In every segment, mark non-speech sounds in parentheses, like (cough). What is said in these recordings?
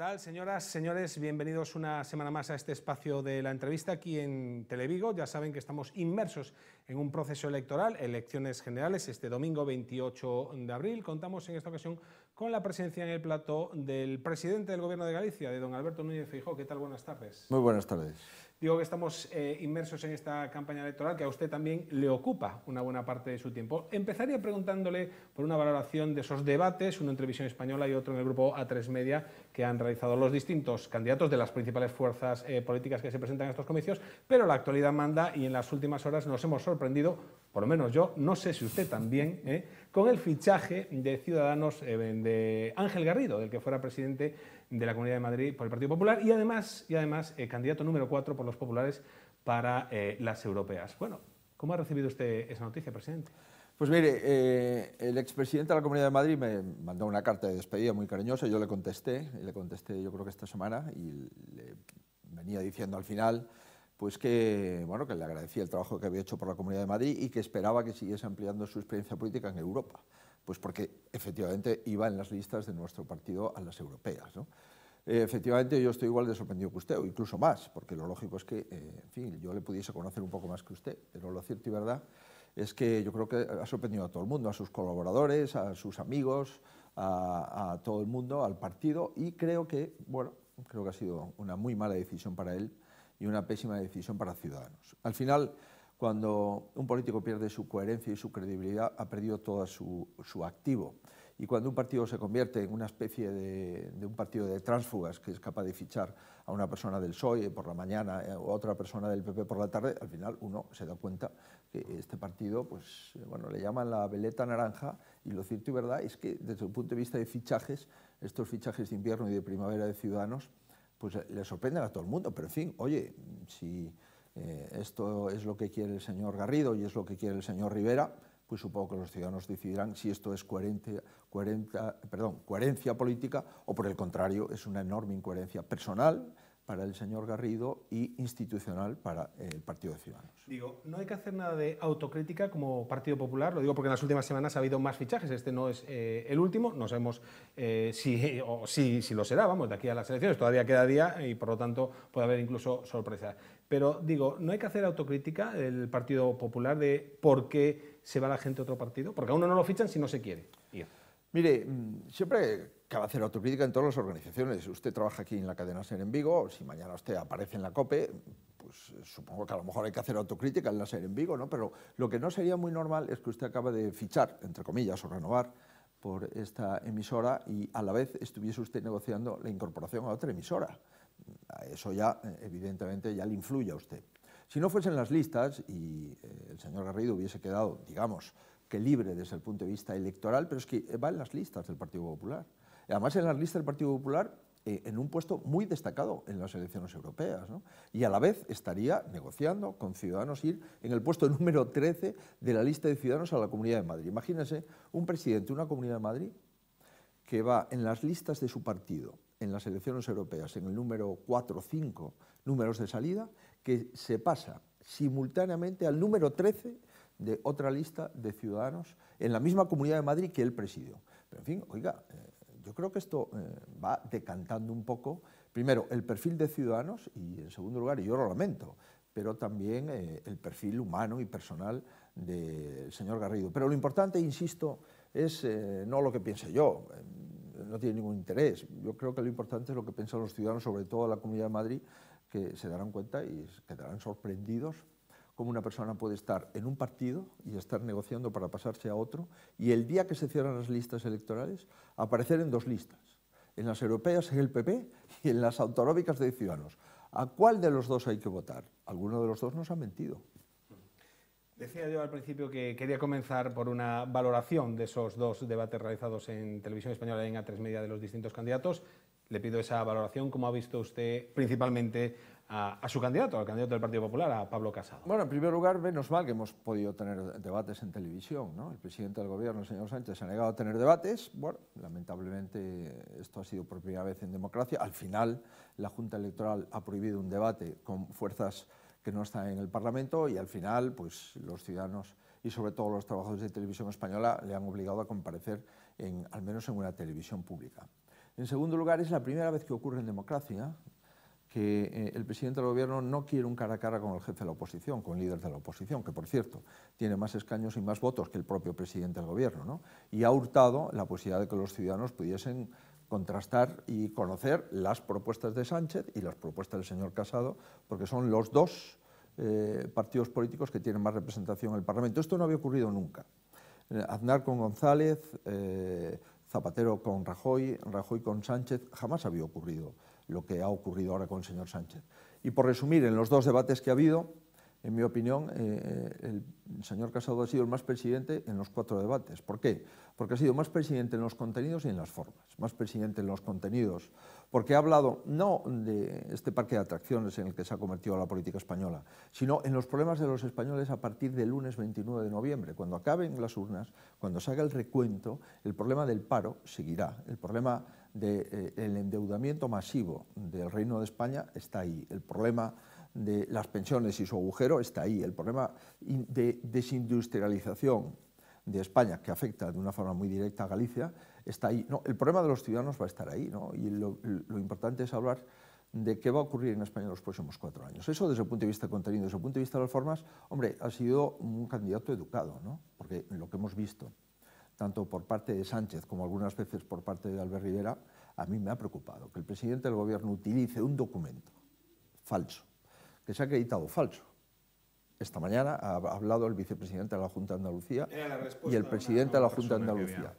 tal, señoras, señores? Bienvenidos una semana más a este espacio de la entrevista aquí en Televigo. Ya saben que estamos inmersos en un proceso electoral, elecciones generales, este domingo 28 de abril. Contamos en esta ocasión con la presencia en el plató del presidente del Gobierno de Galicia, de don Alberto Núñez Feijóo. ¿Qué tal? Buenas tardes. Muy buenas tardes. Digo que estamos eh, inmersos en esta campaña electoral que a usted también le ocupa una buena parte de su tiempo. Empezaría preguntándole por una valoración de esos debates, uno en Televisión Española y otro en el grupo A3 Media, que han realizado los distintos candidatos de las principales fuerzas eh, políticas que se presentan en estos comicios, pero la actualidad manda y en las últimas horas nos hemos sorprendido, por lo menos yo, no sé si usted también, eh, con el fichaje de Ciudadanos de Ángel Garrido, del que fuera presidente de la Comunidad de Madrid por el Partido Popular y además, y además eh, candidato número 4 por los populares para eh, las europeas. Bueno, ¿cómo ha recibido usted esa noticia, presidente? Pues mire, eh, el expresidente de la Comunidad de Madrid me mandó una carta de despedida muy cariñosa, yo le contesté, le contesté yo creo que esta semana y le venía diciendo al final pues que, bueno, que le agradecía el trabajo que había hecho por la Comunidad de Madrid y que esperaba que siguiese ampliando su experiencia política en Europa. Pues porque efectivamente iba en las listas de nuestro partido a las europeas. Eh, efectivamente yo estoy igual de sorprendido que usted, o incluso más, porque lo lógico es que, eh, en fin, yo le pudiese conocer un poco más que usted, pero lo cierto y verdad es que yo creo que ha sorprendido a todo el mundo, a sus colaboradores, a sus amigos, a, a todo el mundo, al partido, y creo que, bueno, creo que ha sido una muy mala decisión para él y una pésima decisión para Ciudadanos. Al final, cuando un político pierde su coherencia y su credibilidad, ha perdido todo su, activo. Y cuando un partido se convierte en una especie de, un partido de tránsfugas que es capaz de fichar a una persona del PSOE por la mañana eh, o a otra persona del PP por la tarde, al final uno se da cuenta que este partido, pues eh, bueno, le llaman la veleta naranja y lo cierto y verdad es que desde el punto de vista de fichajes, estos fichajes de invierno y de primavera de Ciudadanos, pues le sorprenden a todo el mundo. Pero en fin, oye, si eh, esto es lo que quiere el señor Garrido y es lo que quiere el señor Rivera, pues supongo que los ciudadanos decidirán si esto es perdón, coherencia política o por el contrario es una enorme incoherencia personal para el señor Garrido y institucional para el Partido de Ciudadanos. Digo, no hay que hacer nada de autocrítica como Partido Popular, lo digo porque en las últimas semanas ha habido más fichajes, este no es eh, el último, no sabemos eh, si, si, si, lo será, vamos, de aquí a las elecciones, todavía queda día y por lo tanto puede haber incluso sorpresas. Pero digo, no hay que hacer autocrítica del Partido Popular de por qué se va la gente a otro partido, porque a uno no lo fichan si no se quiere. Mire, mm, siempre cabe hacer autocrítica en todas las organizaciones. Usted trabaja aquí en la cadena SER en Vigo, si mañana usted aparece en la COPE, pues eh, supongo que a lo mejor hay que hacer autocrítica en la SER en Vigo, ¿no? Pero lo que no sería muy normal es que usted acaba de fichar, entre comillas, o renovar por esta emisora y a la vez estuviese usted negociando la incorporación a otra emisora eso ya, eh, evidentemente, ya le influye a usted. Si no fuesen las listas y eh, el señor Garrido hubiese quedado, digamos, que libre desde el punto de vista electoral, pero es que eh, va en las listas del Partido Popular. además, en las listas del Partido Popular en un puesto muy destacado en las elecciones europeas. Y a la vez estaría negociando con Ciudadanos ir en el puesto (laughs) número 13 de la lista de Ciudadanos a la Comunidad de Madrid. Imagínense un presidente de una Comunidad de Madrid que va en las listas de su partido en las elecciones europeas, en el número 4 o 5 números de salida, que se pasa simultáneamente al número 13 de otra lista de ciudadanos en la misma Comunidad de Madrid que él presidió. Pero en fin, oiga, eh, yo creo que esto eh, va decantando un poco, primero, el perfil de ciudadanos y, en segundo lugar, y yo lo lamento, pero también eh, el perfil humano y personal del señor Garrido. Pero lo importante, insisto, es no lo que piense yo no tiene ningún interés. Yo creo que lo importante es lo que piensan los ciudadanos, sobre todo la Comunidad de Madrid, que se darán cuenta y quedarán sorprendidos cómo una persona puede estar en un partido y estar negociando para pasarse a otro y el día que se cierran las listas electorales aparecer en dos listas. En las europeas en el PP y en las autonómicas de Ciudadanos. ¿A cuál de los dos hay que votar? Alguno de los dos nos ha mentido. Decía yo al principio que quería comenzar por una valoración de esos dos debates realizados en Televisión Española en A3 Media de los distintos candidatos. Le pido esa valoración, como ha visto usted principalmente a, su candidato, al candidato del Partido Popular, a Pablo Casado? Bueno, en primer lugar, menos mal que hemos podido tener debates en televisión. El presidente del Gobierno, el señor Sánchez, se ha negado a tener debates. Bueno, lamentablemente esto ha sido por primera vez en democracia. Al final, la Junta Electoral ha prohibido un debate con fuerzas que no está en el Parlamento y al final pues, los ciudadanos y sobre todo los trabajadores de televisión española le han obligado a comparecer en, al menos en una televisión pública. En segundo lugar, es la primera vez que ocurre en democracia que eh, el presidente del gobierno no quiere un cara a cara con el jefe de la oposición, con líderes líder de la oposición, que por cierto tiene más escaños y más votos que el propio presidente del gobierno, y ha hurtado la posibilidad de que los ciudadanos pudiesen contrastar y conocer las propuestas de Sánchez y las propuestas del señor Casado, porque son los dos eh, partidos políticos que tienen más representación en el Parlamento. Esto no había ocurrido nunca. Eh, Aznar con González, eh, Zapatero con Rajoy, Rajoy con Sánchez, jamás había ocurrido lo que ha ocurrido ahora con el señor Sánchez. Y por resumir, en los dos debates que ha habido, en mi opinión, eh, eh, el señor Casado ha sido el más presidente en los cuatro debates. ¿Por qué? Porque ha sido más presidente en los contenidos y en las formas. Más presidente en los contenidos, porque ha hablado no de este parque de atracciones en el que se ha convertido la política española, sino en los problemas de los españoles a partir del lunes 29 de noviembre. Cuando acaben las urnas, cuando se haga el recuento, el problema del paro seguirá. El problema del eh, endeudamiento masivo del Reino de España está ahí. El problema de las pensiones y su agujero está ahí. El problema de desindustrialización de España, que afecta de una forma muy directa a Galicia, está ahí. No, el problema de los ciudadanos va a estar ahí, Y lo, importante es hablar de qué va a ocurrir en España en los próximos cuatro años. Eso desde el punto de vista contenido, desde el punto de vista de las formas, hombre, ha sido un candidato educado, ¿no? Porque lo que hemos visto, tanto por parte de Sánchez como algunas veces por parte de Albert Rivera, a mí me ha preocupado que el presidente del gobierno utilice un documento falso que se ha acreditado falso. Esta mañana ha hablado el vicepresidente de la Junta de Andalucía y el presidente de la Junta de Andalucía.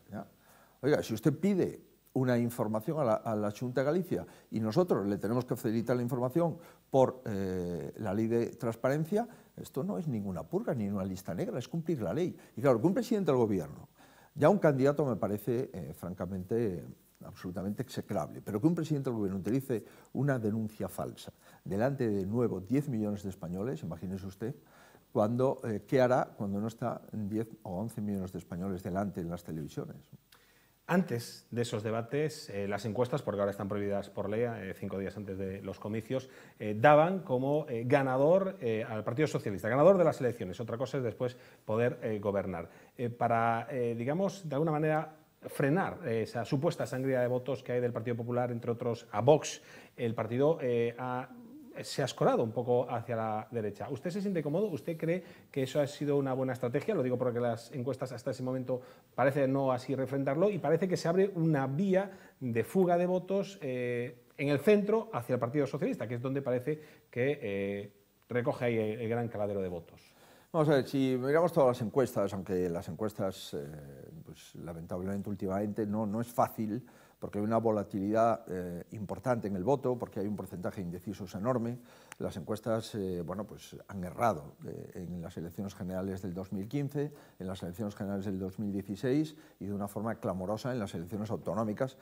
Oiga, si usted pide una información a la, Junta de Galicia y nosotros le tenemos que facilitar la información por eh, la ley de transparencia, esto no es ninguna purga ni una lista negra, es cumplir la ley. Y claro, que un presidente del gobierno, ya un candidato me parece eh, francamente absolutamente execrable, pero que un presidente del gobierno utilice una denuncia falsa delante de nuevo 10 millones de españoles, imagínese usted, cuando, eh, ¿qué hará cuando no está 10 o 11 millones de españoles delante en las televisiones? Antes de esos debates, eh, las encuestas, porque ahora están prohibidas por ley, eh, cinco días antes de los comicios, daban como ganador al Partido Socialista, ganador de las elecciones. Otra cosa es después poder gobernar. para, digamos, de alguna manera frenar esa supuesta sangría de votos que hay del Partido Popular, entre otros a Vox. El partido eh, se ha escorado un poco hacia la derecha. ¿Usted se siente cómodo? ¿Usted cree que eso ha sido una buena estrategia? Lo digo porque las encuestas hasta ese momento parece no así refrendarlo y parece que se abre una vía de fuga de votos eh, en el centro hacia el Partido Socialista, que es donde parece que eh, recoge ahí el gran caladero de votos. Vamos a ver, si miramos todas las encuestas, aunque las encuestas, eh, pues, lamentablemente últimamente no, no es fácil, porque hay una volatilidad eh, importante en el voto, porque hay un porcentaje de indecisos enorme. Las encuestas eh, bueno, pues, han errado en las elecciones generales del 2015, en las elecciones generales del 2016 y de una forma clamorosa en las elecciones autonómicas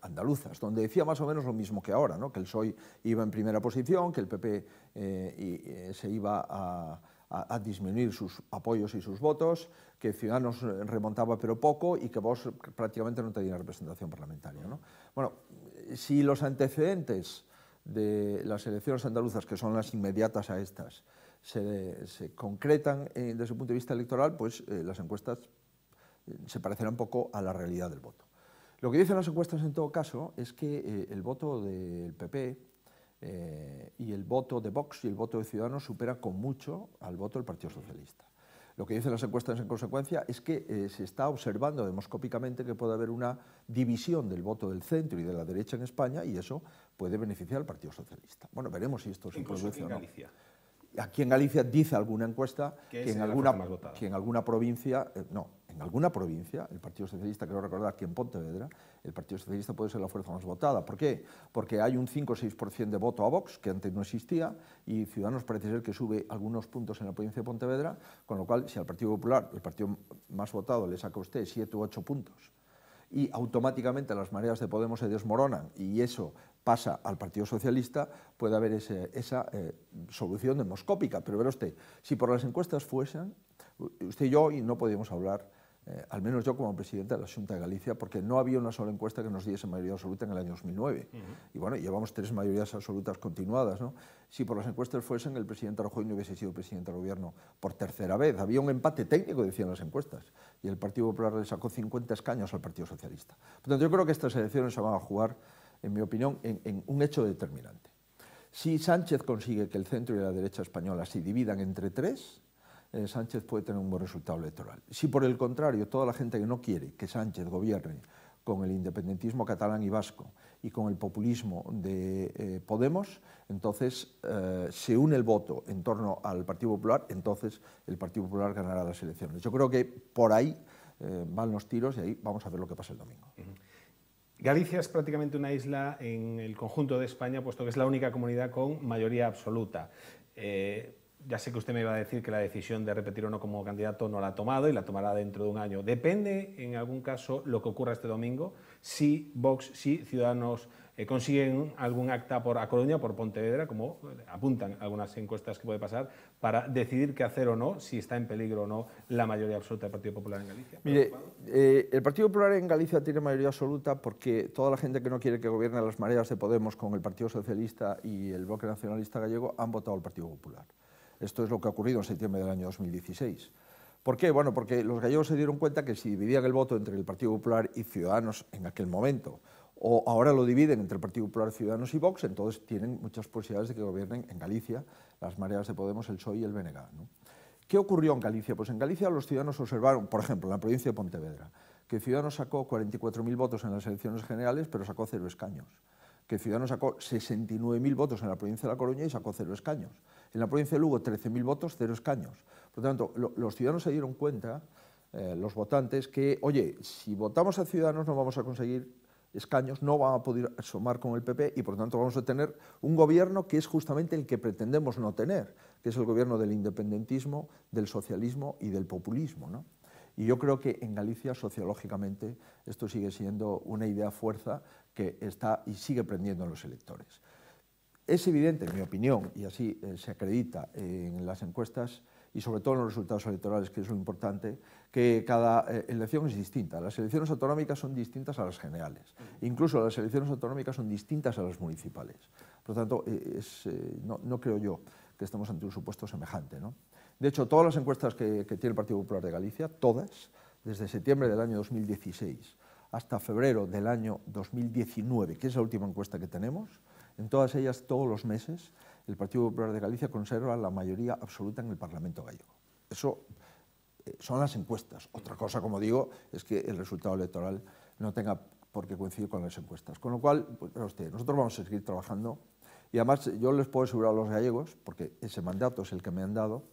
andaluzas, donde decía más o menos lo mismo que ahora, ¿no? que el PSOE iba en primera posición, que el PP se iba a a, disminuir sus apoyos y sus votos, que Ciudadanos remontaba pero poco y que vos prácticamente no tenía representación parlamentaria. Bueno, si los antecedentes de las elecciones andaluzas, que son las inmediatas a estas, se, concretan eh, desde el punto de vista electoral, pues eh, las encuestas eh, se parecerán poco a la realidad del voto. Lo que dicen las encuestas en todo caso es que el voto del PP eh, y el voto de Vox y el voto de Ciudadanos supera con mucho al voto del Partido Socialista. Lo que dicen las encuestas en consecuencia es que eh, se está observando demoscópicamente que puede haber una división del voto del centro y de la derecha en España y eso puede beneficiar al Partido Socialista. Bueno, veremos si esto se produce o no. Galicia. Aquí en Galicia dice alguna encuesta que, en, alguna, que en alguna provincia, eh, no, en alguna provincia, el Partido Socialista, creo recordar que en Pontevedra, el Partido Socialista puede ser la fuerza más votada. ¿Por qué? Porque hay un 5 o 6% de voto a Vox, que antes no existía, y Ciudadanos parece ser que sube algunos puntos en la provincia de Pontevedra, con lo cual, si al Partido Popular, el partido más votado, le saca usted 7 u 8 puntos, y automáticamente las mareas de Podemos se desmoronan, y eso pasa al Partido Socialista, puede haber esa eh, solución demoscópica. Pero ver usted, si por las encuestas fuesen, usted y yo y no podíamos hablar eh, al menos yo como presidente de la Junta de Galicia, porque no había una sola encuesta que nos diese mayoría absoluta en el año 2009. Y bueno, llevamos tres mayorías absolutas continuadas. ¿no? Si por las encuestas fuesen, el presidente Rajoy no hubiese sido presidente del gobierno por tercera vez. Había un empate técnico, decían las encuestas, y el Partido Popular le sacó 50 escaños al Partido Socialista. Por tanto, yo creo que estas elecciones se van a jugar, en mi opinión, en un hecho determinante. Si Sánchez consigue que el centro y la derecha española se dividan entre tres, eh, Sánchez puede tener un buen resultado electoral. Si por el contrario toda la gente que no quiere que Sánchez gobierne con el independentismo catalán y vasco y con el populismo de eh, Podemos, entonces eh, se une el voto en torno al Partido Popular, entonces el Partido Popular ganará las elecciones. Yo creo que por ahí van los tiros y ahí vamos a ver lo que pasa el domingo. Galicia es prácticamente una isla en el conjunto de España, puesto que es la única comunidad con mayoría absoluta ya sé que usted me iba a decir que la decisión de repetir o no como candidato no la ha tomado y la tomará dentro de un año. Depende, en algún caso, lo que ocurra este domingo, si Vox, si Ciudadanos eh, consiguen algún acta por A Coruña, por Pontevedra, como eh, apuntan algunas encuestas que puede pasar, para decidir qué hacer o no, si está en peligro o no la mayoría absoluta del Partido Popular en Galicia. Mire, eh, el Partido Popular en Galicia tiene mayoría absoluta porque toda la gente que no quiere que gobierne las mareas de Podemos con el Partido Socialista y el Bloque Nacionalista Gallego han votado al Partido Popular. Esto es lo que ha ocurrido en septiembre del año 2016. ¿Por qué? Bueno, porque los gallegos se dieron cuenta que si dividían el voto entre el Partido Popular y Ciudadanos en aquel momento, o ahora lo dividen entre el Partido Popular, Ciudadanos y Vox, entonces tienen muchas posibilidades de que gobiernen en Galicia las mareas de Podemos, el PSOE y el BNG. ¿Qué ocurrió en Galicia? Pues en Galicia los ciudadanos observaron, por ejemplo, en la provincia de Pontevedra, que Ciudadanos sacó 44.000 votos en las elecciones generales, pero sacó cero escaños. Que Ciudadanos sacó 69.000 votos en la provincia de La Coruña y sacó cero escaños en la provincia de Lugo, 13.000 votos, cero escaños. Por lo tanto, los ciudadanos se dieron cuenta, eh, los votantes, que, oye, si votamos a Ciudadanos no vamos a conseguir escaños, no vamos a poder asomar con el PP y, por lo tanto, vamos a tener un gobierno que es justamente el que pretendemos no tener, que es el gobierno del independentismo, del socialismo y del populismo, Y yo creo que en Galicia, sociológicamente, esto sigue siendo una idea fuerza que está y sigue prendiendo a los electores. Es evidente, en mi opinión, y así eh, se acredita en las encuestas y sobre todo en los resultados electorales, que es lo importante, que cada eh, elección es distinta. Las elecciones autonómicas son distintas a las generales. Incluso las elecciones autonómicas son distintas a las municipales. Por lo tanto, eh, no, creo yo que estemos ante un supuesto semejante. De hecho, todas las encuestas que, que tiene el Partido Popular de Galicia, todas, desde septiembre del año 2016 hasta febrero del año 2019, que es la última encuesta que tenemos, en todas ellas, todos los meses, el Partido Popular de Galicia conserva la mayoría absoluta en el Parlamento gallego. Eso eh, son las encuestas. Otra cosa, como digo, es que el resultado electoral no tenga por qué coincidir con las encuestas. Con lo cual, usted, pues, nosotros vamos a seguir trabajando y además yo les puedo asegurar a los gallegos, porque ese mandato es el que me han dado,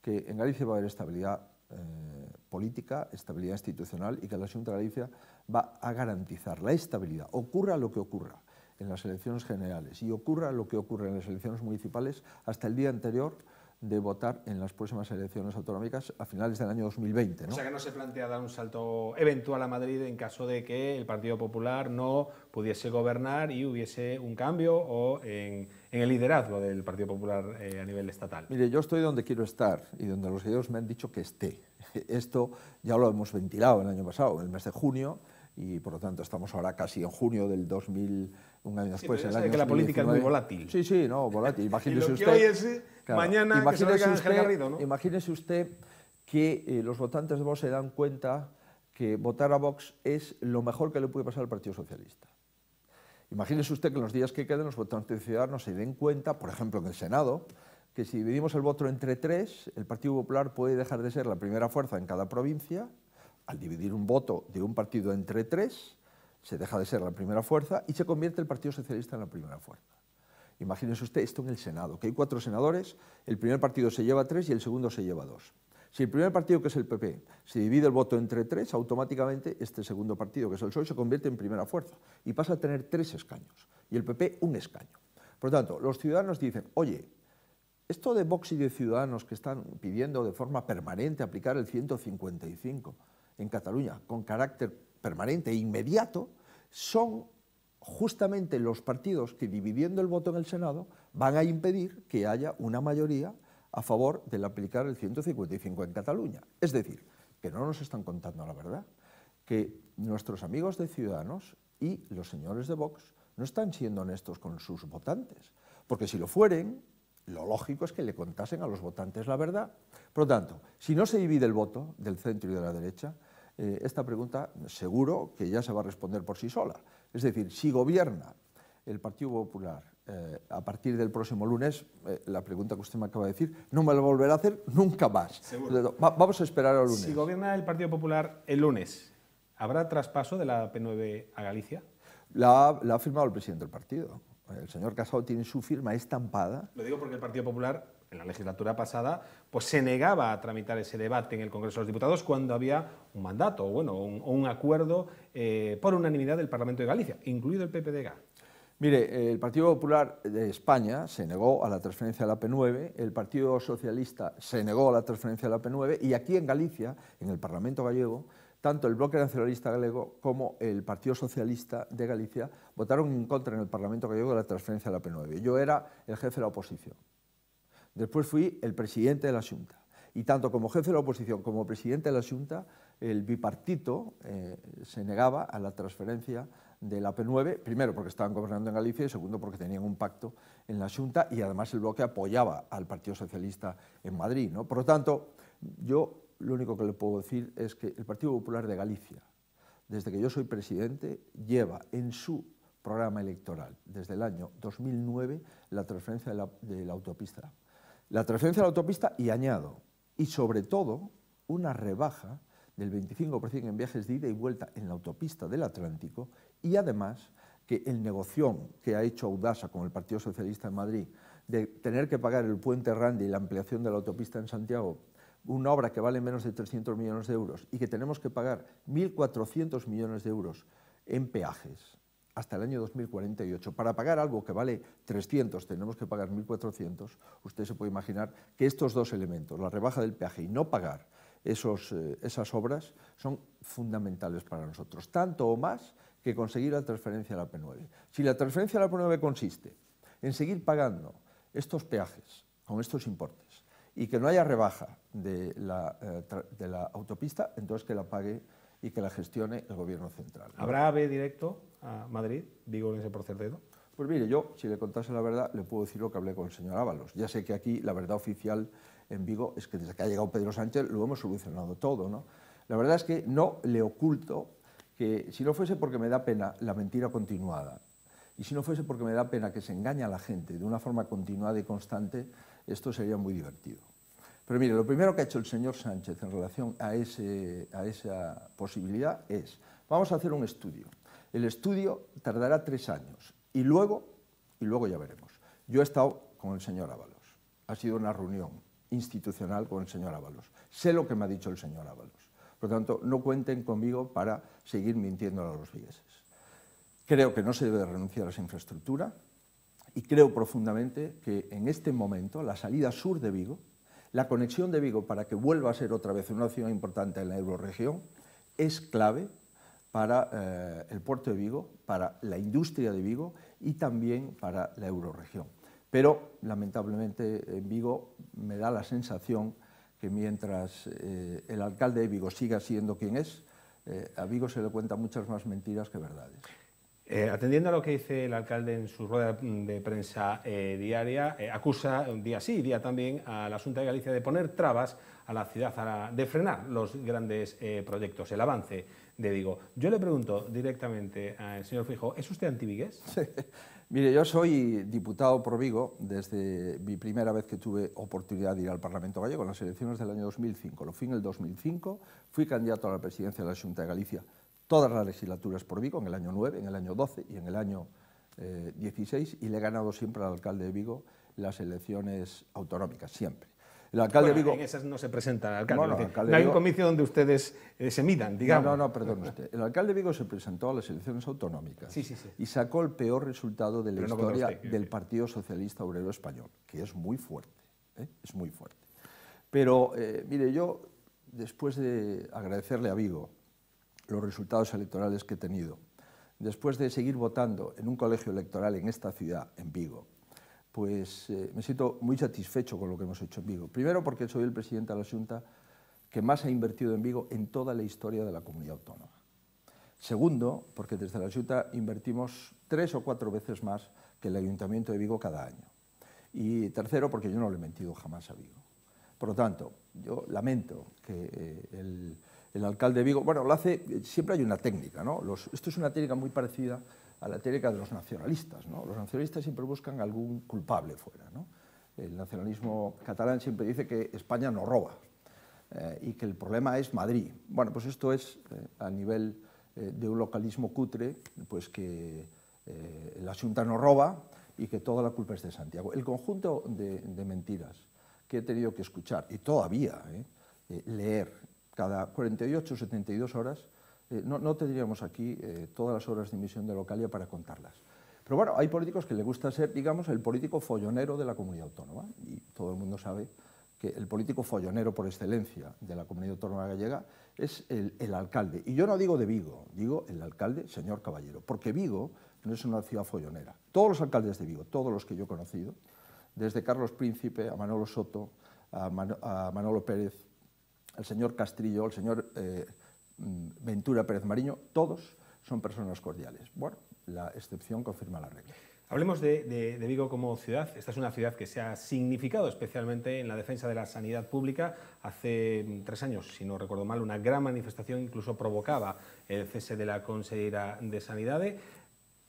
que en Galicia va a haber estabilidad eh, política, estabilidad institucional y que la Junta de Galicia va a garantizar la estabilidad, ocurra lo que ocurra en las elecciones generales y ocurra lo que ocurre en las elecciones municipales hasta el día anterior de votar en las próximas elecciones autonómicas a finales del año 2020. O sea que no se plantea dar un salto eventual a Madrid en caso de que el Partido Popular no pudiese gobernar y hubiese un cambio o en, el liderazgo del Partido Popular eh, a nivel estatal. Mire, yo estoy donde quiero estar y donde los seguidores me han dicho que esté. (laughs) Esto ya lo hemos ventilado el año pasado, en el mes de junio, y por lo tanto estamos ahora casi en junio del 2020 un año después. que la política es muy volátil. Sí, sí, no, volátil. Imagínese usted. que usted eh, que los votantes de Vox se dan cuenta que votar a Vox es lo mejor que le puede pasar al Partido Socialista. Imagínese usted que en los días que queden los votantes de Ciudadanos se den cuenta, por ejemplo, en el Senado, que si dividimos el voto entre tres, el Partido Popular puede dejar de ser la primera fuerza en cada provincia al dividir un voto de un partido entre tres se deja de ser la primera fuerza y se convierte el Partido Socialista en la primera fuerza. Imagínese usted esto en el Senado, que hay cuatro senadores, el primer partido se lleva tres y el segundo se lleva dos. Si el primer partido, que es el PP, se divide el voto entre tres, automáticamente este segundo partido, que es el PSOE, se convierte en primera fuerza y pasa a tener tres escaños y el PP un escaño. Por lo tanto, los ciudadanos dicen, oye, esto de Vox y de Ciudadanos que están pidiendo de forma permanente aplicar el 155 en Cataluña con carácter permanente e inmediato son justamente los partidos que dividiendo el voto en el Senado van a impedir que haya una mayoría a favor del aplicar el 155 en Cataluña. Es decir, que no nos están contando la verdad, que nuestros amigos de Ciudadanos y los señores de Vox no están siendo honestos con sus votantes, porque si lo fueren, lo lógico es que le contasen a los votantes la verdad. Por lo tanto, si no se divide el voto del centro y de la derecha, eh, esta pregunta seguro que ya se va a responder por sí sola. Es decir, si gobierna el Partido Popular eh, a partir del próximo lunes, eh, la pregunta que usted me acaba de decir, no me la volverá a hacer nunca más. vamos a esperar al lunes. Si gobierna el Partido Popular el lunes, ¿habrá traspaso de la P9 a Galicia? la ha firmado el presidente del partido. El señor Casado tiene su firma estampada. Lo digo porque el Partido Popular en la legislatura pasada, pues se negaba a tramitar ese debate en el Congreso de los Diputados cuando había un mandato o bueno, un, acuerdo eh, por unanimidad del Parlamento de Galicia, incluido el PPDG. Mire, eh, el Partido Popular de España se negó a la transferencia de la P9, el Partido Socialista se negó a la transferencia de la P9 y aquí en Galicia, en el Parlamento gallego, tanto el Bloque Nacionalista Galego como el Partido Socialista de Galicia votaron en contra en el Parlamento Gallego de la transferencia de la P9. Yo era el jefe de la oposición. Después fui el presidente de la Junta. Y tanto como jefe de la oposición como presidente de la Junta, el bipartito eh, se negaba a la transferencia de la P9, primero porque estaban gobernando en Galicia y segundo porque tenían un pacto en la Junta y además el bloque apoyaba al Partido Socialista en Madrid. Por lo tanto, yo lo único que le puedo decir es que el Partido Popular de Galicia, desde que yo soy presidente, lleva en su programa electoral, desde el año 2009, la transferencia de la autopista la transferencia a la autopista y añado, y sobre todo, una rebaja del 25% en viajes de ida y vuelta en la autopista del Atlántico y además que el negocio que ha hecho Audasa con el Partido Socialista en Madrid de tener que pagar el puente Randy y la ampliación de la autopista en Santiago, una obra que vale menos de 300 millones de euros y que tenemos que pagar 1.400 millones de euros en peajes, hasta el año 2048. Para pagar algo que vale 300, tenemos que pagar 1.400, usted se puede imaginar que estos dos elementos, la rebaja del peaje y no pagar esos, eh, esas obras, son fundamentales para nosotros, tanto o más que conseguir la transferencia a la P9. Si la transferencia a la P9 consiste en seguir pagando estos peajes con estos importes y que no haya rebaja eh, de la, autopista, entonces que la pague y que la gestione el gobierno central. ¿Habrá AVE directo? a Madrid, Vigo ese por todo? Pues mire, yo, si le contase la verdad, le puedo decir lo que hablé con el señor Ábalos. Ya sé que aquí la verdad oficial en Vigo es que desde que ha llegado Pedro Sánchez lo hemos solucionado todo, ¿no? La verdad es que no le oculto que, si no fuese porque me da pena la mentira continuada, y si no fuese porque me da pena que se engaña a la gente de una forma continuada y constante, esto sería muy divertido. Pero mire, lo primero que ha hecho el señor Sánchez en relación a esa posibilidad es, vamos a hacer un estudio. El estudio tardará tres años y luego, y luego ya veremos. Yo he estado con el señor Ábalos. Ha sido una reunión institucional con el señor Ábalos. Sé lo que me ha dicho el señor Ábalos. Por lo tanto, no cuenten conmigo para seguir mintiendo a los vigueses. Creo que no se debe renunciar a esa infraestructura y creo profundamente que en este momento la salida sur de Vigo, la conexión de Vigo para que vuelva a ser otra vez una ciudad importante en la euroregión, es clave para eh, el puerto de Vigo, para la industria de Vigo y también para la euroregión. Pero lamentablemente en Vigo me da la sensación que mientras eh, el alcalde de Vigo siga siendo quien es, eh, a Vigo se le cuentan muchas más mentiras que verdades. atendiendo a lo que dice el alcalde en su rueda de prensa diaria, acusa acusa día sí y día también a la Junta de Galicia de poner trabas a la ciudad, de frenar los grandes proyectos, el avance de Vigo. Yo le pregunto directamente al señor Fijo, ¿es usted antivigués? (laughs) Mire, yo soy diputado por Vigo desde mi primera vez que tuve oportunidad de ir al Parlamento Gallego, en las elecciones del año 2005. Lo fui en el 2005, fui candidato a la presidencia de la Junta de Galicia todas las legislaturas por Vigo, en el año 9, en el año 12 y en el año 16, eh, y le he ganado siempre al alcalde de Vigo las elecciones autonómicas, siempre. El alcalde de Vigo. En esas no se presenta el alcalde. no hay un comicio donde ustedes eh, se midan, digamos. No, no, perdón usted. El alcalde de Vigo se presentó a las elecciones autonómicas y sacó el peor resultado de la historia del Partido Socialista Obrero Español, que es muy fuerte. ¿eh? Es muy fuerte. Pero, eh, mire, yo, después de agradecerle a Vigo los resultados electorales que he tenido, después de seguir votando en un colegio electoral en esta ciudad, en Vigo, pues eh, me siento muy satisfecho con lo que hemos hecho en Vigo. Primero porque soy el presidente de la Junta que más ha invertido en Vigo en toda la historia de la comunidad autónoma. Segundo, porque desde la Junta invertimos tres o cuatro veces más que el Ayuntamiento de Vigo cada año. Y tercero, porque yo no le he mentido jamás a Vigo. Por lo tanto, yo lamento que eh, el, alcalde de Vigo, bueno, lo hace, eh, siempre hay una técnica, ¿no? esto es una técnica muy parecida a la técnica de los nacionalistas. ¿no? Los nacionalistas siempre buscan algún culpable fuera. ¿no? El nacionalismo catalán siempre dice que España no roba eh, y que el problema es Madrid. Bueno, pues esto es eh, a nivel eh, de un localismo cutre, pues que la Junta no roba y que toda la culpa es de Santiago. El conjunto de mentiras que he tenido que escuchar y todavía leer cada 48 o 72 horas eh, no, tendríamos aquí eh, todas las horas de emisión de Localia para contarlas. Pero bueno, hay políticos que le gusta ser, digamos, el político follonero de la comunidad autónoma. Y todo el mundo sabe que el político follonero por excelencia de la comunidad autónoma gallega es el, alcalde. Y yo no digo de Vigo, digo el alcalde, señor Caballero, porque Vigo no es una ciudad follonera. Todos los alcaldes de Vigo, todos los que yo he conocido, desde Carlos Príncipe a Manolo Soto, a, Manolo Pérez, al señor Castrillo, al señor eh, Mm, Ventura Pérez Mariño, todos son personas cordiales. Bueno, la excepción confirma la regla. Hablemos de, Vigo como ciudad. Esta es una ciudad que se ha significado especialmente en la defensa de la sanidad pública. Hace mm, tres años, si no recuerdo mal, una gran manifestación incluso provocaba el cese de la consejera de Sanidades.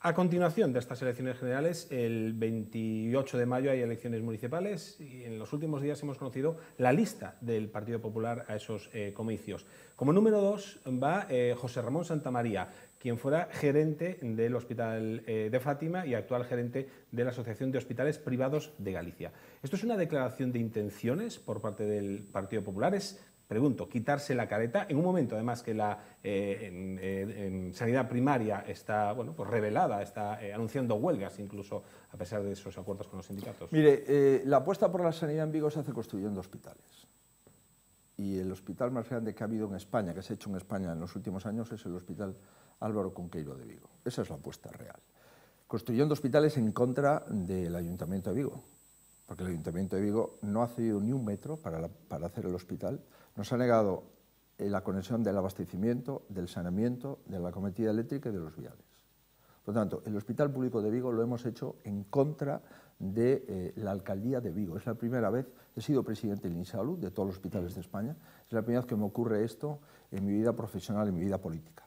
A continuación de estas elecciones generales, el 28 de mayo hay elecciones municipales y en los últimos días hemos conocido la lista del Partido Popular a esos eh, comicios. Como número dos va eh, José Ramón Santamaría, quien fuera gerente del Hospital eh, de Fátima y actual gerente de la Asociación de Hospitales Privados de Galicia. Esto es una declaración de intenciones por parte del Partido Popular, pregunto, quitarse la careta en un momento además que la eh, eh, en, sanidad primaria está bueno, pues revelada, está eh, anunciando huelgas incluso a pesar de esos acuerdos con los sindicatos? Mire, la apuesta por la sanidad en Vigo se hace construyendo hospitales. Y el hospital más grande que ha habido en España, que se ha hecho en España en los últimos años, es el Hospital Álvaro Conqueiro de Vigo. Esa es la apuesta real. Construyendo hospitales en contra del Ayuntamiento de Vigo, porque el Ayuntamiento de Vigo no ha cedido ni un metro para, hacer el hospital, nos ha negado eh, la conexión del abastecimiento, del saneamiento, de la cometida eléctrica y de los viales. Por lo tanto, el Hospital Público de Vigo lo hemos hecho en contra de eh, la Alcaldía de Vigo. Es la primera vez, he sido presidente del INSALUD, de todos los hospitales de España, es la primera vez que me ocurre esto en mi vida profesional, en mi vida política.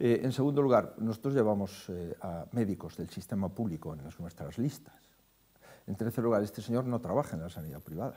Eh, en segundo lugar, nosotros llevamos a médicos del sistema público en nuestras listas. En tercer lugar, este señor no trabaja en la sanidad privada.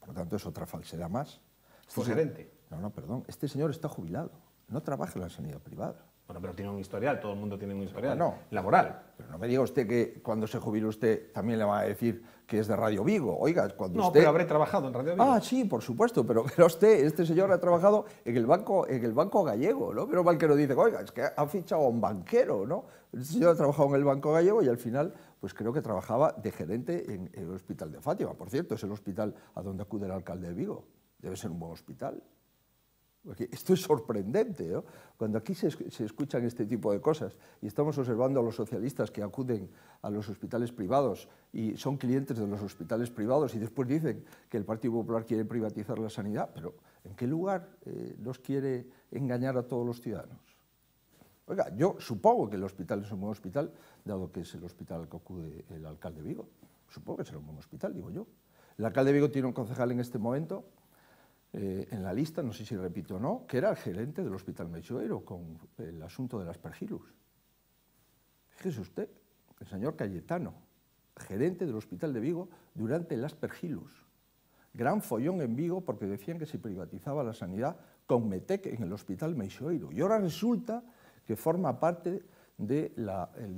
Por lo tanto, es otra falsedad más. Este No, no, perdón. Este señor está jubilado. No trabaja en la sanidad privada. Bueno, pero tiene un historial, todo el mundo tiene un historial no, laboral. Pero no me diga usted que cuando se jubile usted también le va a decir que es de Radio Vigo. Oiga, cuando no, usted... pero habré trabajado en Radio Vigo. Ah, sí, por supuesto, pero, pero (laughs) usted, este señor ha trabajado en el Banco, en el banco Gallego, ¿no? Pero mal que dice, oiga, es que ha fichado a un banquero, ¿no? Este señor ha trabajado en el Banco Gallego y al final pues creo que trabajaba de gerente en, el Hospital de Fátima. Por cierto, es el hospital a donde acude el alcalde de Vigo. Debe ser un buen hospital. esto es sorprendente. ¿no? Cuando aquí se, escuchan este tipo de cosas y estamos observando a los socialistas que acuden a los hospitales privados y son clientes de los hospitales privados y después dicen que el Partido Popular quiere privatizar la sanidad, pero ¿en qué lugar nos eh, quiere engañar a todos los ciudadanos? Oiga, yo supongo que el hospital es un buen hospital, dado que es el hospital que acude el alcalde Vigo. Supongo que será un buen hospital, digo yo. El alcalde Vigo tiene un concejal en este momento, eh, en la lista, no sé si repito o no, que era el gerente del hospital Mechoero con el asunto de las pergilus. Fíjese usted, el señor Cayetano, gerente del hospital de Vigo durante las pergilus. Gran follón en Vigo porque decían que se privatizaba la sanidad con METEC en el hospital Meixoeiro. Y ahora resulta que forma parte del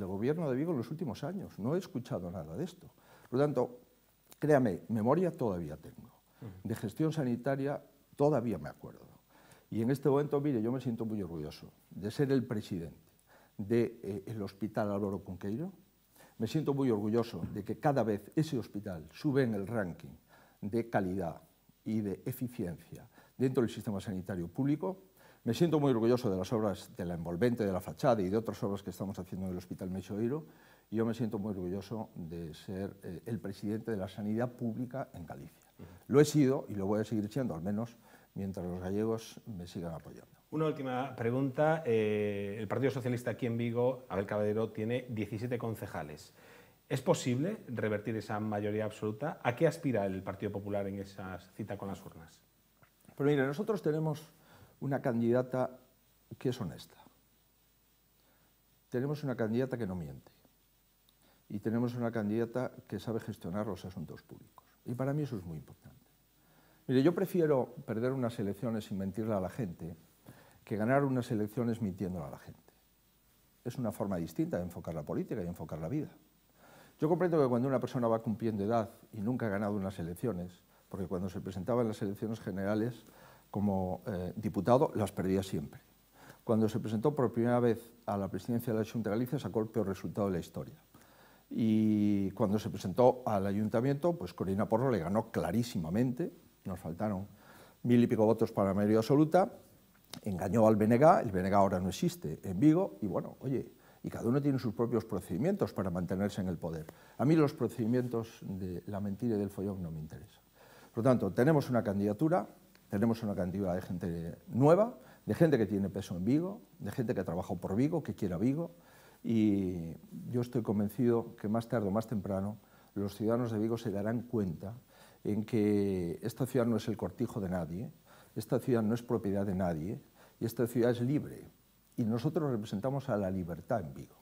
gobierno de Vigo en los últimos años. No he escuchado nada de esto. Por lo tanto, créame, memoria todavía tengo. De gestión sanitaria todavía me acuerdo. Y en este momento, mire, yo me siento muy orgulloso de ser el presidente del de, eh, Hospital Álvaro Conqueiro. Me siento muy orgulloso de que cada vez ese hospital sube en el ranking de calidad y de eficiencia dentro del sistema sanitario público. Me siento muy orgulloso de las obras de la envolvente, de la fachada y de otras obras que estamos haciendo en el Hospital Mechoiro. Y yo me siento muy orgulloso de ser eh, el presidente de la sanidad pública en Galicia. Lo he sido y lo voy a seguir siendo, al menos mientras los gallegos me sigan apoyando. Una última pregunta. Eh, el Partido Socialista aquí en Vigo, Abel Caballero, tiene 17 concejales. ¿Es posible revertir esa mayoría absoluta? ¿A qué aspira el Partido Popular en esa cita con las urnas? Pues mire, nosotros tenemos una candidata que es honesta. Tenemos una candidata que no miente. Y tenemos una candidata que sabe gestionar los asuntos públicos. Y para mí eso es muy importante. Mire, yo prefiero perder unas elecciones sin mentirle a la gente que ganar unas elecciones mintiéndole a la gente. Es una forma distinta de enfocar la política y enfocar la vida. Yo comprendo que cuando una persona va cumpliendo edad y nunca ha ganado unas elecciones, porque cuando se presentaba en las elecciones generales como eh, diputado las perdía siempre. Cuando se presentó por primera vez a la presidencia de la Junta de Galicia sacó el peor resultado de la historia. Y cuando se presentó al ayuntamiento, pues Corina Porro le ganó clarísimamente, nos faltaron mil y pico votos para la mayoría absoluta, engañó al BNG, el BNG ahora no existe en Vigo, y bueno, oye, y cada uno tiene sus propios procedimientos para mantenerse en el poder. A mí los procedimientos de la mentira y del follón no me interesan. Por lo tanto, tenemos una candidatura, tenemos una cantidad de gente nueva, de gente que tiene peso en Vigo, de gente que ha trabajado por Vigo, que quiere a Vigo, y yo estoy convencido que más tarde o más temprano los ciudadanos de Vigo se darán cuenta en que esta ciudad no es el cortijo de nadie, esta ciudad no es propiedad de nadie, y esta ciudad es libre. Y nosotros representamos a la libertad en Vigo.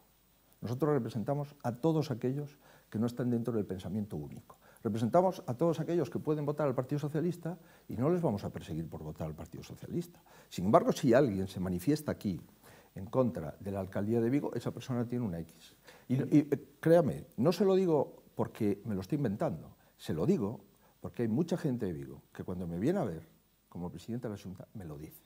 Nosotros representamos a todos aquellos que no están dentro del pensamiento único. Representamos a todos aquellos que pueden votar al Partido Socialista y no les vamos a perseguir por votar al Partido Socialista. Sin embargo, si alguien se manifiesta aquí en contra de la alcaldía de Vigo, esa persona tiene una X. Y, eh, créame, no se lo digo porque me lo estoy inventando, se lo digo porque hay mucha gente de Vigo que cuando me viene a ver como presidente de la Junta me lo dice.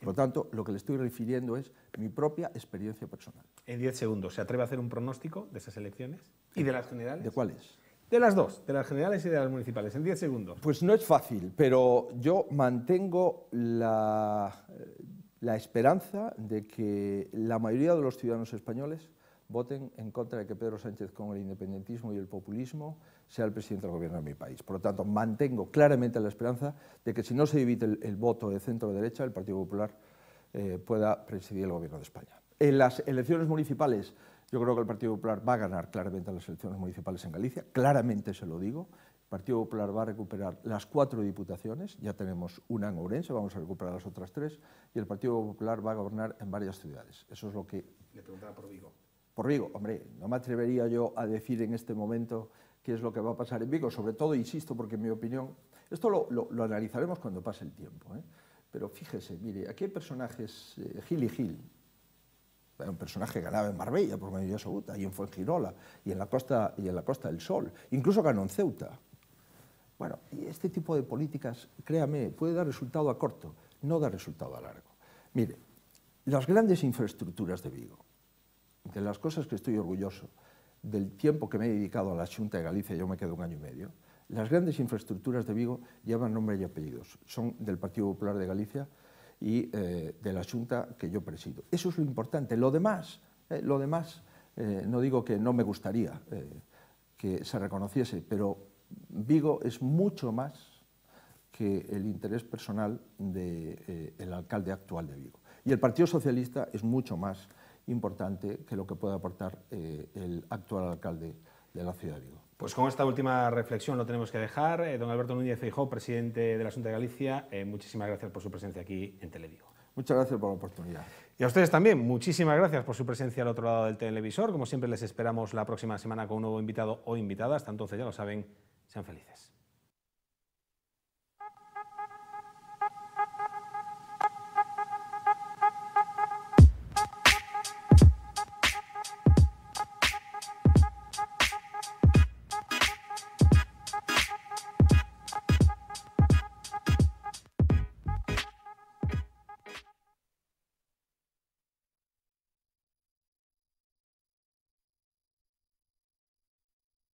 Por lo tanto, lo que le estoy refiriendo es mi propia experiencia personal. En 10 segundos, ¿se atreve a hacer un pronóstico de esas elecciones? ¿Y de las unidades? ¿De cuáles? De las dos, de las generales y de las municipales, en 10 segundos. Pues no es fácil, pero yo mantengo la, esperanza de que la mayoría de los ciudadanos españoles voten en contra de que Pedro Sánchez con el independentismo y el populismo sea el presidente del gobierno de mi país. Por lo tanto, mantengo claramente la esperanza de que si no se divide el, voto de centro-derecha, el Partido Popular eh, pueda presidir el gobierno de España. En las elecciones municipales yo creo que el Partido Popular va a ganar claramente las elecciones municipales en Galicia, claramente se lo digo. El Partido Popular va a recuperar las cuatro diputaciones, ya tenemos una en Ourense, vamos a recuperar las otras tres, y el Partido Popular va a gobernar en varias ciudades. Eso es lo que... Le preguntaba por Vigo. Por Vigo, hombre, no me atrevería yo a decir en este momento qué es lo que va a pasar en Vigo, sobre todo, insisto, porque en mi opinión, esto lo, analizaremos cuando pase el tiempo, ¿eh? pero fíjese, mire, aquí hay personajes, eh, Gil y Gil, un personaje que ganaba en Marbella por mayoría absoluta, y en Fuengirola, y en, la costa, y en la Costa del Sol. Incluso ganó en Ceuta. Bueno, y este tipo de políticas, créame, puede dar resultado a corto, no da resultado a largo. Mire, las grandes infraestructuras de Vigo, de las cosas que estoy orgulloso, del tiempo que me he dedicado a la Junta de Galicia, yo me quedo un año y medio, las grandes infraestructuras de Vigo llevan nombre y apellidos. Son del Partido Popular de Galicia, y eh, de la Junta que yo presido. Eso es lo importante. Lo demás, eh, lo demás eh, no digo que no me gustaría que se reconociese, pero Vigo es mucho más que el interés personal del alcalde actual de Vigo. Y el Partido Socialista es mucho más importante que lo que puede aportar el actual alcalde de la ciudad de Vigo. Pues con esta última reflexión lo tenemos que dejar. Eh, don Alberto Núñez Feijó, presidente de la Junta de Galicia, eh, muchísimas gracias por su presencia aquí en Televigo. Muchas gracias por la oportunidad. Y a ustedes también, muchísimas gracias por su presencia al otro lado del televisor. Como siempre, les esperamos la próxima semana con un nuevo invitado o invitada. Hasta entonces, ya lo saben, sean felices.